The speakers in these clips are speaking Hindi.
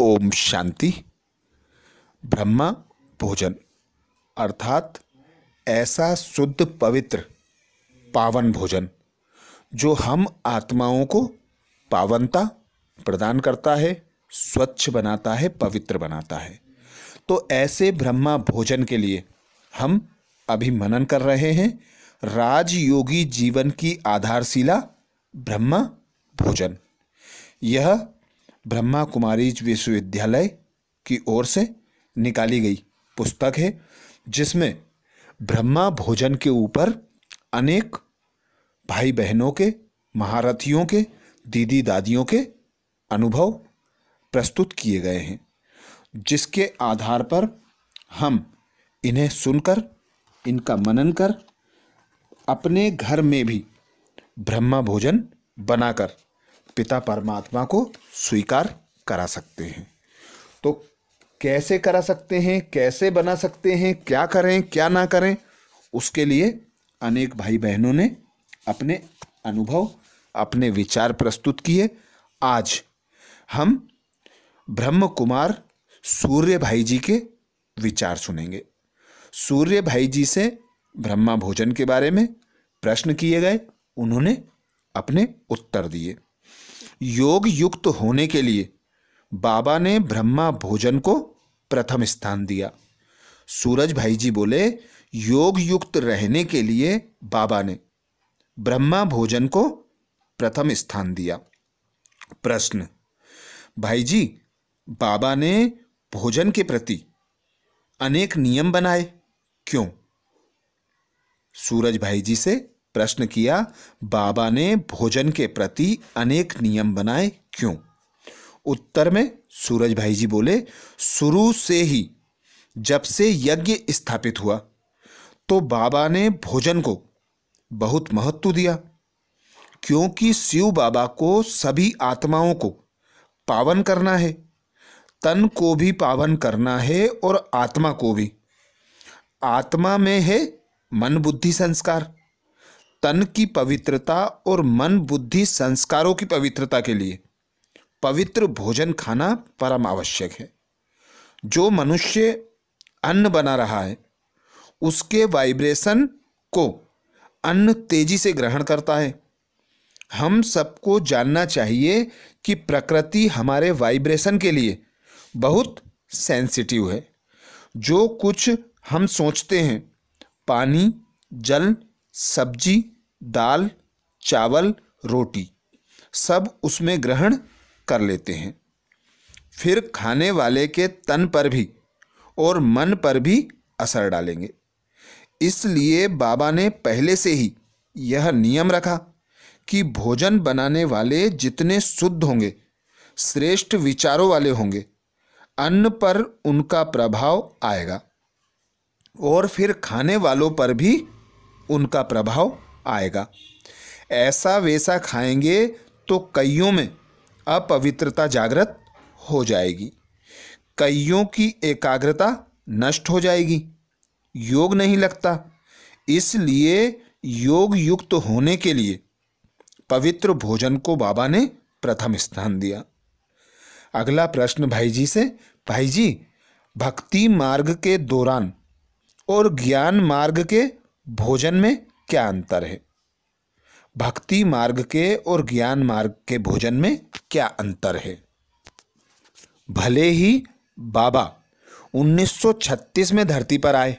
ओम शांति ब्रह्मा भोजन अर्थात ऐसा शुद्ध पवित्र पावन भोजन जो हम आत्माओं को पावनता प्रदान करता है स्वच्छ बनाता है पवित्र बनाता है तो ऐसे ब्रह्मा भोजन के लिए हम अभी मनन कर रहे हैं राजयोगी जीवन की आधारशिला ब्रह्मा भोजन यह ब्रह्मा कुमारीज विश्वविद्यालय की ओर से निकाली गई पुस्तक है जिसमें ब्रह्मा भोजन के ऊपर अनेक भाई बहनों के महारथियों के दीदी दादियों के अनुभव प्रस्तुत किए गए हैं जिसके आधार पर हम इन्हें सुनकर इनका मनन कर अपने घर में भी ब्रह्मा भोजन बनाकर पिता परमात्मा को स्वीकार करा सकते हैं तो कैसे करा सकते हैं कैसे बना सकते हैं क्या करें क्या ना करें उसके लिए अनेक भाई बहनों ने अपने अनुभव अपने विचार प्रस्तुत किए आज हम ब्रह्म कुमार सूर्य भाई जी के विचार सुनेंगे सूर्य भाई जी से ब्रह्मा भोजन के बारे में प्रश्न किए गए उन्होंने अपने उत्तर दिए योग युक्त होने के लिए बाबा ने ब्रह्मा भोजन को प्रथम स्थान दिया सूरज भाई जी बोले योग युक्त रहने के लिए बाबा ने ब्रह्मा भोजन को प्रथम स्थान दिया प्रश्न भाई जी बाबा ने भोजन के प्रति अनेक नियम बनाए क्यों सूरज भाई जी से प्रश्न किया बाबा ने भोजन के प्रति अनेक नियम बनाए क्यों उत्तर में सूरज भाई जी बोले शुरू से ही जब से यज्ञ स्थापित हुआ तो बाबा ने भोजन को बहुत महत्व दिया क्योंकि शिव बाबा को सभी आत्माओं को पावन करना है तन को भी पावन करना है और आत्मा को भी आत्मा में है मन बुद्धि संस्कार तन की पवित्रता और मन बुद्धि संस्कारों की पवित्रता के लिए पवित्र भोजन खाना परम आवश्यक है जो मनुष्य अन्न बना रहा है उसके वाइब्रेशन को अन्न तेजी से ग्रहण करता है हम सबको जानना चाहिए कि प्रकृति हमारे वाइब्रेशन के लिए बहुत सेंसिटिव है जो कुछ हम सोचते हैं पानी जल सब्जी दाल चावल रोटी सब उसमें ग्रहण कर लेते हैं फिर खाने वाले के तन पर भी और मन पर भी असर डालेंगे इसलिए बाबा ने पहले से ही यह नियम रखा कि भोजन बनाने वाले जितने शुद्ध होंगे श्रेष्ठ विचारों वाले होंगे अन्न पर उनका प्रभाव आएगा और फिर खाने वालों पर भी उनका प्रभाव आएगा ऐसा वैसा खाएंगे तो कईयों में अपवित्रता जागृत हो जाएगी कईयों की एकाग्रता नष्ट हो जाएगी योग नहीं लगता इसलिए योग युक्त होने के लिए पवित्र भोजन को बाबा ने प्रथम स्थान दिया अगला प्रश्न भाई जी से भाई जी भक्ति मार्ग के दौरान और ज्ञान मार्ग के भोजन में क्या अंतर है भक्ति मार्ग के और ज्ञान मार्ग के भोजन में क्या अंतर है भले ही बाबा 1936 में धरती पर आए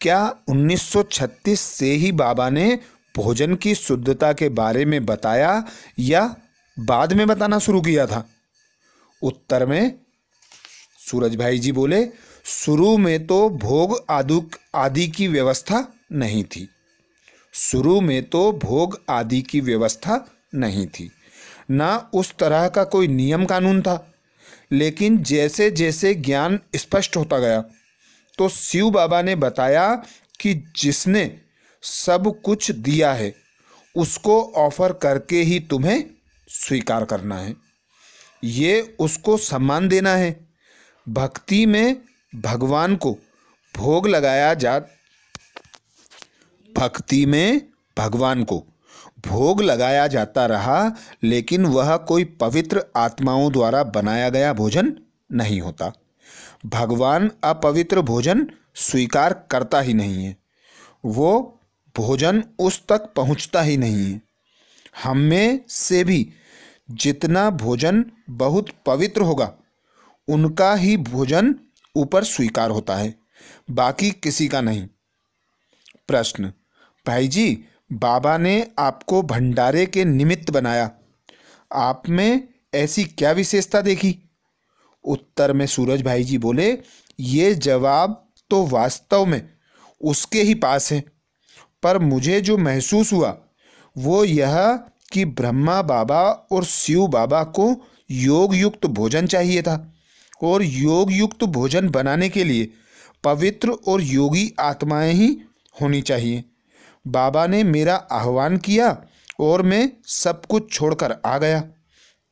क्या 1936 से ही बाबा ने भोजन की शुद्धता के बारे में बताया या बाद में बताना शुरू किया था उत्तर में सूरज भाई जी बोले शुरू में तो भोग आदि आदि की व्यवस्था नहीं थी शुरू में तो भोग आदि की व्यवस्था नहीं थी ना उस तरह का कोई नियम कानून था लेकिन जैसे जैसे ज्ञान स्पष्ट होता गया तो शिव बाबा ने बताया कि जिसने सब कुछ दिया है उसको ऑफर करके ही तुम्हें स्वीकार करना है ये उसको सम्मान देना है भक्ति में भगवान को भोग लगाया जा भक्ति में भगवान को भोग लगाया जाता रहा लेकिन वह कोई पवित्र आत्माओं द्वारा बनाया गया भोजन नहीं होता भगवान अपवित्र भोजन स्वीकार करता ही नहीं है वो भोजन उस तक पहुंचता ही नहीं है हम में से भी जितना भोजन बहुत पवित्र होगा उनका ही भोजन ऊपर स्वीकार होता है बाकी किसी का नहीं प्रश्न भाई जी बाबा ने आपको भंडारे के निमित्त बनाया आप में ऐसी क्या विशेषता देखी उत्तर में सूरज भाई जी बोले ये जवाब तो वास्तव में उसके ही पास है पर मुझे जो महसूस हुआ वो यह कि ब्रह्मा बाबा और शिव बाबा को योग युक्त भोजन चाहिए था और योग युक्त भोजन बनाने के लिए पवित्र और योगी आत्माएं ही होनी चाहिए बाबा ने मेरा आह्वान किया और मैं सब कुछ छोड़कर आ गया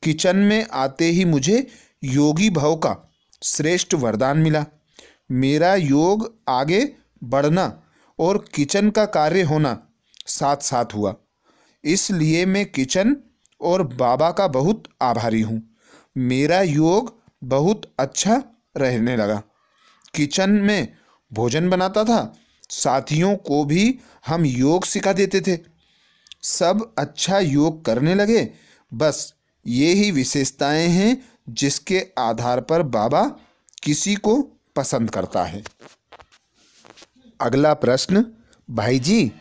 किचन में आते ही मुझे योगी भाव का श्रेष्ठ वरदान मिला मेरा योग आगे बढ़ना और किचन का कार्य होना साथ साथ हुआ इसलिए मैं किचन और बाबा का बहुत आभारी हूँ मेरा योग बहुत अच्छा रहने लगा किचन में भोजन बनाता था साथियों को भी हम योग सिखा देते थे सब अच्छा योग करने लगे बस ये ही विशेषताएं हैं जिसके आधार पर बाबा किसी को पसंद करता है अगला प्रश्न भाई जी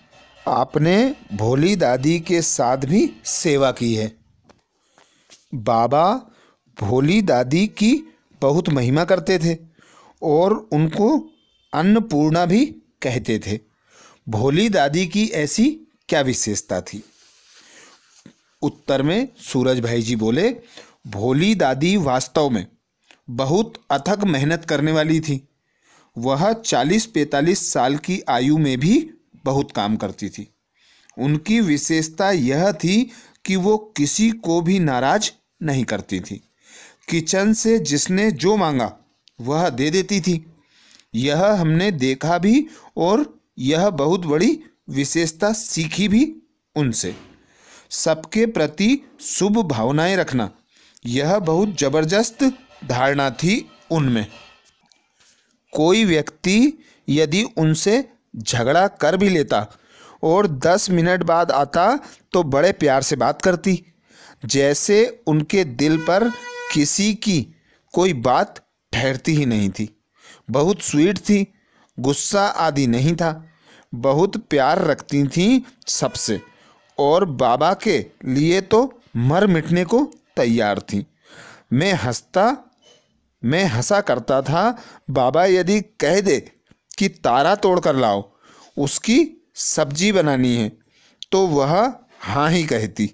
आपने भोली दादी के साथ भी सेवा की है बाबा भोली दादी की बहुत महिमा करते थे और उनको अन्नपूर्णा भी कहते थे भोली दादी की ऐसी क्या विशेषता थी उत्तर में सूरज भाई जी बोले भोली दादी वास्तव में बहुत अथक मेहनत करने वाली थी वह चालीस 45 साल की आयु में भी बहुत काम करती थी उनकी विशेषता यह थी कि वो किसी को भी नाराज नहीं करती थी किचन से जिसने जो मांगा वह दे देती थी यह हमने देखा भी और यह बहुत बड़ी विशेषता सीखी भी उनसे सबके प्रति शुभ भावनाएं रखना यह बहुत जबरदस्त धारणा थी उनमें कोई व्यक्ति यदि उनसे झगड़ा कर भी लेता और दस मिनट बाद आता तो बड़े प्यार से बात करती जैसे उनके दिल पर किसी की कोई बात ठहरती ही नहीं थी बहुत स्वीट थी गुस्सा आदि नहीं था बहुत प्यार रखती थी सबसे और बाबा के लिए तो मर मिटने को तैयार थी मैं हंसता मैं हंसा करता था बाबा यदि कह दे कि तारा तोड़ कर लाओ उसकी सब्जी बनानी है तो वह हाँ ही कहती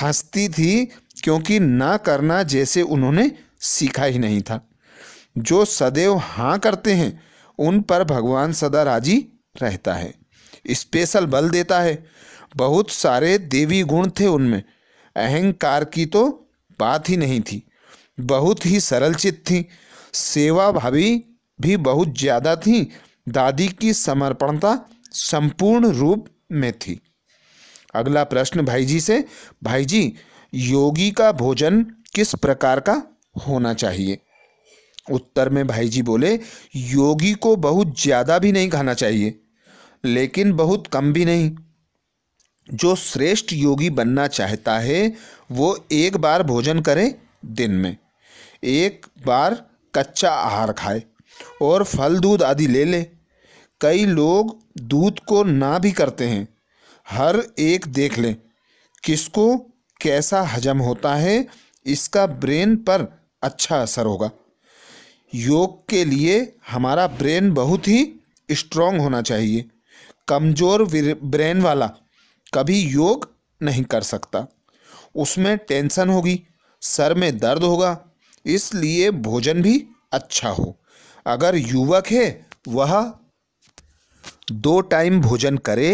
हंसती थी क्योंकि ना करना जैसे उन्होंने सीखा ही नहीं था जो सदैव हाँ करते हैं उन पर भगवान सदा राजी रहता है स्पेशल बल देता है बहुत सारे देवी गुण थे उनमें अहंकार की तो बात ही नहीं थी बहुत ही सरल चित्त थी सेवा भावी भी बहुत ज़्यादा थी दादी की समर्पणता संपूर्ण रूप में थी अगला प्रश्न भाई जी से भाई जी योगी का भोजन किस प्रकार का होना चाहिए उत्तर में भाई जी बोले योगी को बहुत ज़्यादा भी नहीं खाना चाहिए लेकिन बहुत कम भी नहीं जो श्रेष्ठ योगी बनना चाहता है वो एक बार भोजन करे दिन में एक बार कच्चा आहार खाए और फल दूध आदि ले ले कई लोग दूध को ना भी करते हैं हर एक देख लें किसको कैसा हजम होता है इसका ब्रेन पर अच्छा असर होगा योग के लिए हमारा ब्रेन बहुत ही स्ट्रोंग होना चाहिए कमज़ोर ब्रेन वाला कभी योग नहीं कर सकता उसमें टेंशन होगी सर में दर्द होगा इसलिए भोजन भी अच्छा हो अगर युवक है वह दो टाइम भोजन करे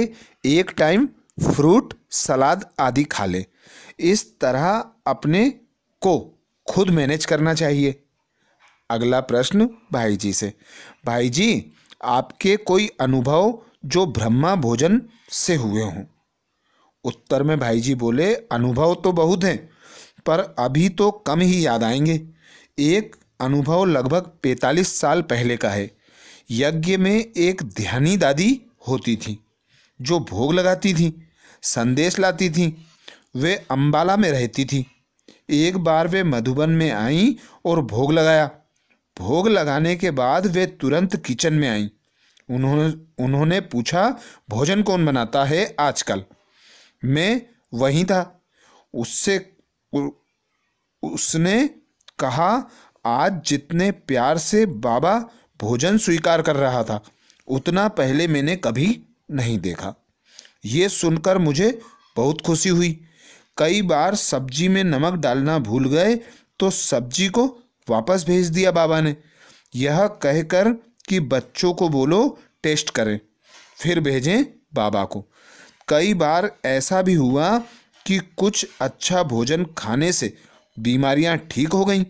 एक टाइम फ्रूट सलाद आदि खा ले इस तरह अपने को खुद मैनेज करना चाहिए अगला प्रश्न भाई जी से भाई जी आपके कोई अनुभव जो ब्रह्मा भोजन से हुए हों उत्तर में भाई जी बोले अनुभव तो बहुत हैं पर अभी तो कम ही याद आएंगे एक अनुभव लगभग पैंतालीस साल पहले का है यज्ञ में एक ध्यानी दादी होती थी जो भोग लगाती थी संदेश लाती थी वे अम्बाला में रहती थी एक बार वे मधुबन में आईं और भोग लगाया भोग लगाने के बाद वे तुरंत किचन में आईं उन्होंने उन्होंने पूछा भोजन कौन बनाता है आजकल मैं वहीं था उससे उसने कहा आज जितने प्यार से बाबा भोजन स्वीकार कर रहा था उतना पहले मैंने कभी नहीं देखा ये सुनकर मुझे बहुत खुशी हुई कई बार सब्जी में नमक डालना भूल गए तो सब्जी को वापस भेज दिया बाबा ने यह कहकर कि बच्चों को बोलो टेस्ट करें फिर भेजें बाबा को कई बार ऐसा भी हुआ कि कुछ अच्छा भोजन खाने से बीमारियां ठीक हो गईं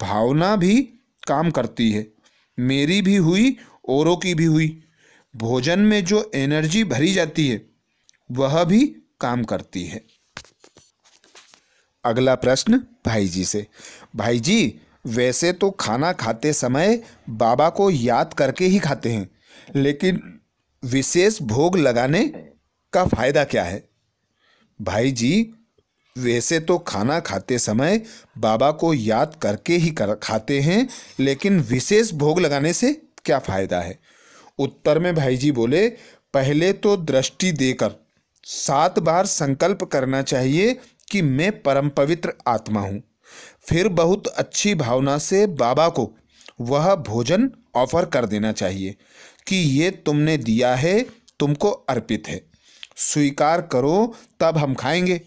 भावना भी काम करती है मेरी भी हुई औरों की भी हुई भोजन में जो एनर्जी भरी जाती है वह भी काम करती है अगला प्रश्न भाई जी से भाई जी वैसे तो खाना खाते समय बाबा को याद करके ही खाते हैं लेकिन विशेष भोग लगाने का फायदा क्या है भाई जी वैसे तो खाना खाते समय बाबा को याद करके ही कर खाते हैं लेकिन विशेष भोग लगाने से क्या फ़ायदा है उत्तर में भाई जी बोले पहले तो दृष्टि देकर सात बार संकल्प करना चाहिए कि मैं परम पवित्र आत्मा हूँ फिर बहुत अच्छी भावना से बाबा को वह भोजन ऑफर कर देना चाहिए कि ये तुमने दिया है तुमको अर्पित है स्वीकार करो तब हम खाएंगे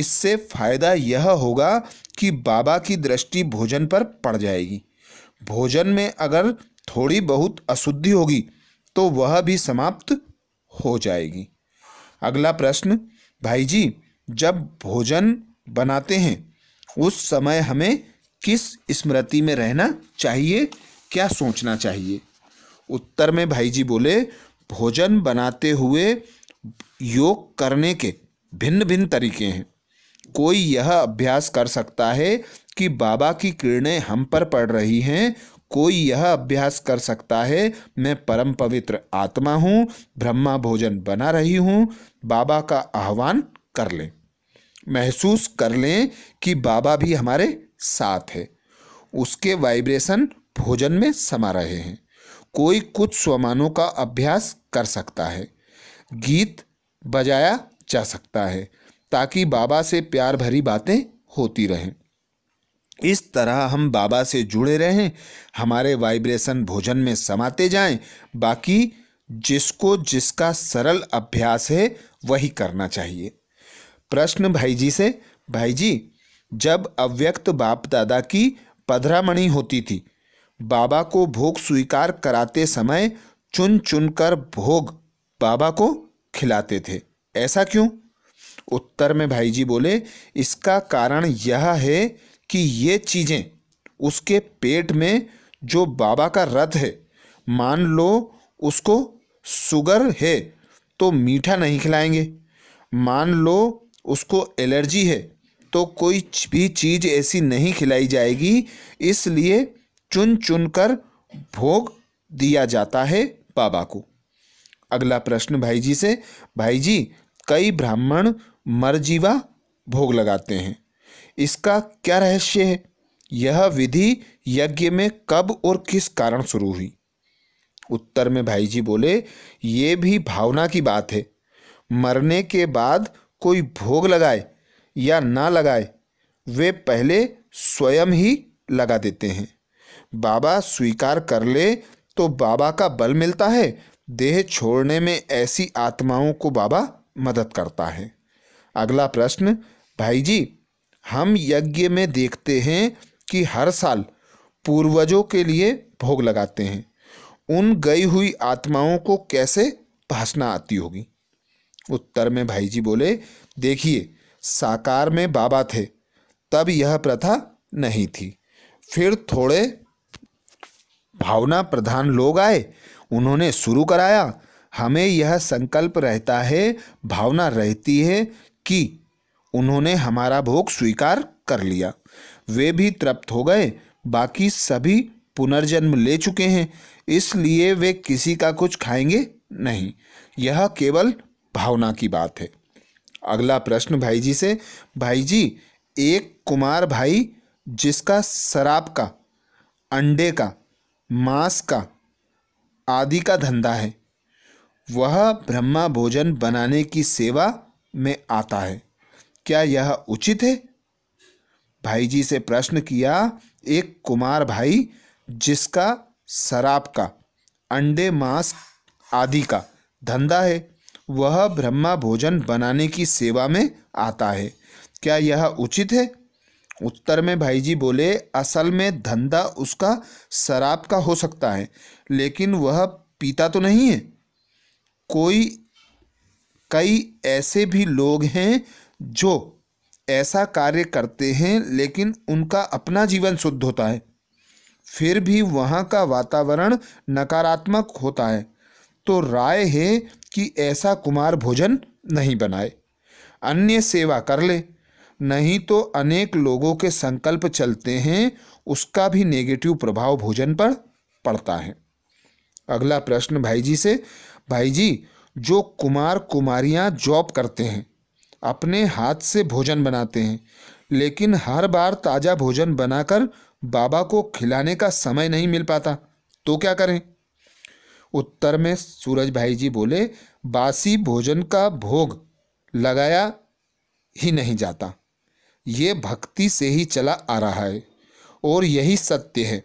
इससे फायदा यह होगा कि बाबा की दृष्टि भोजन पर पड़ जाएगी भोजन में अगर थोड़ी बहुत अशुद्धि होगी तो वह भी समाप्त हो जाएगी अगला प्रश्न भाई जी जब भोजन बनाते हैं उस समय हमें किस स्मृति में रहना चाहिए क्या सोचना चाहिए उत्तर में भाई जी बोले भोजन बनाते हुए योग करने के भिन्न भिन्न तरीके हैं कोई यह अभ्यास कर सकता है कि बाबा की किरणें हम पर पड़ रही हैं कोई यह अभ्यास कर सकता है मैं परम पवित्र आत्मा हूँ ब्रह्मा भोजन बना रही हूँ बाबा का आह्वान कर लें महसूस कर लें कि बाबा भी हमारे साथ है उसके वाइब्रेशन भोजन में समा रहे हैं कोई कुछ स्वमानों का अभ्यास कर सकता है गीत बजाया जा सकता है ताकि बाबा से प्यार भरी बातें होती रहें इस तरह हम बाबा से जुड़े रहें हमारे वाइब्रेशन भोजन में समाते जाएं बाकी जिसको जिसका सरल अभ्यास है वही करना चाहिए प्रश्न भाई जी से भाई जी जब अव्यक्त बाप दादा की पधरामणि होती थी बाबा को भोग स्वीकार कराते समय चुन चुन कर भोग बाबा को खिलाते थे ऐसा क्यों उत्तर में भाई जी बोले इसका कारण यह है कि ये चीज़ें उसके पेट में जो बाबा का रथ है मान लो उसको शुगर है तो मीठा नहीं खिलाएंगे मान लो उसको एलर्जी है तो कोई भी चीज़ ऐसी नहीं खिलाई जाएगी इसलिए चुन चुन कर भोग दिया जाता है बाबा को अगला प्रश्न भाई जी से भाई जी कई ब्राह्मण मरजीवा भोग लगाते हैं इसका क्या रहस्य है यह विधि यज्ञ में कब और किस कारण शुरू हुई उत्तर में भाई जी बोले ये भी भावना की बात है मरने के बाद कोई भोग लगाए या ना लगाए वे पहले स्वयं ही लगा देते हैं बाबा स्वीकार कर ले तो बाबा का बल मिलता है देह छोड़ने में ऐसी आत्माओं को बाबा मदद करता है अगला प्रश्न भाई जी हम यज्ञ में देखते हैं कि हर साल पूर्वजों के लिए भोग लगाते हैं उन गई हुई आत्माओं को कैसे भाषणा आती होगी उत्तर में भाई जी बोले देखिए साकार में बाबा थे तब यह प्रथा नहीं थी फिर थोड़े भावना प्रधान लोग आए उन्होंने शुरू कराया हमें यह संकल्प रहता है भावना रहती है कि उन्होंने हमारा भोग स्वीकार कर लिया वे भी तृप्त हो गए बाकी सभी पुनर्जन्म ले चुके हैं इसलिए वे किसी का कुछ खाएंगे नहीं यह केवल भावना की बात है अगला प्रश्न भाई जी से भाई जी एक कुमार भाई जिसका शराब का अंडे का मांस का आदि का धंधा है वह ब्रह्मा भोजन बनाने की सेवा में आता है क्या यह उचित है भाई जी से प्रश्न किया एक कुमार भाई जिसका शराब का अंडे मांस आदि का धंधा है वह ब्रह्मा भोजन बनाने की सेवा में आता है क्या यह उचित है उत्तर में भाई जी बोले असल में धंधा उसका शराब का हो सकता है लेकिन वह पीता तो नहीं है कोई कई ऐसे भी लोग हैं जो ऐसा कार्य करते हैं लेकिन उनका अपना जीवन शुद्ध होता है फिर भी वहाँ का वातावरण नकारात्मक होता है तो राय है कि ऐसा कुमार भोजन नहीं बनाए अन्य सेवा कर ले नहीं तो अनेक लोगों के संकल्प चलते हैं उसका भी नेगेटिव प्रभाव भोजन पर पड़ता है अगला प्रश्न भाई जी से भाई जी जो कुमार कुमारियां जॉब करते हैं अपने हाथ से भोजन बनाते हैं लेकिन हर बार ताज़ा भोजन बनाकर बाबा को खिलाने का समय नहीं मिल पाता तो क्या करें उत्तर में सूरज भाई जी बोले बासी भोजन का भोग लगाया ही नहीं जाता ये भक्ति से ही चला आ रहा है और यही सत्य है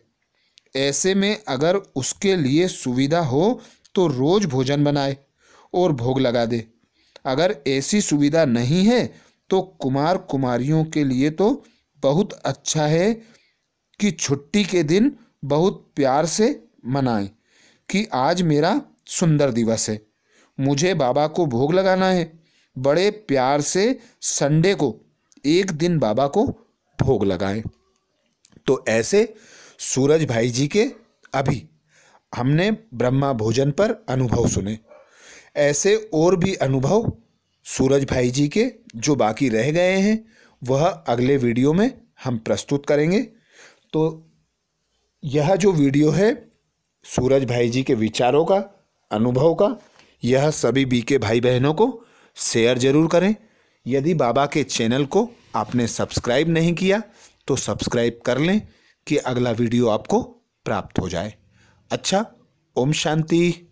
ऐसे में अगर उसके लिए सुविधा हो तो रोज़ भोजन बनाए और भोग लगा दे अगर ऐसी सुविधा नहीं है तो कुमार कुमारियों के लिए तो बहुत अच्छा है कि छुट्टी के दिन बहुत प्यार से मनाएं कि आज मेरा सुंदर दिवस है मुझे बाबा को भोग लगाना है बड़े प्यार से संडे को एक दिन बाबा को भोग लगाएं तो ऐसे सूरज भाई जी के अभी हमने ब्रह्मा भोजन पर अनुभव सुने ऐसे और भी अनुभव सूरज भाई जी के जो बाकी रह गए हैं वह अगले वीडियो में हम प्रस्तुत करेंगे तो यह जो वीडियो है सूरज भाई जी के विचारों का अनुभव का यह सभी बीके भाई बहनों को शेयर जरूर करें यदि बाबा के चैनल को आपने सब्सक्राइब नहीं किया तो सब्सक्राइब कर लें कि अगला वीडियो आपको प्राप्त हो जाए अच्छा ओम शांति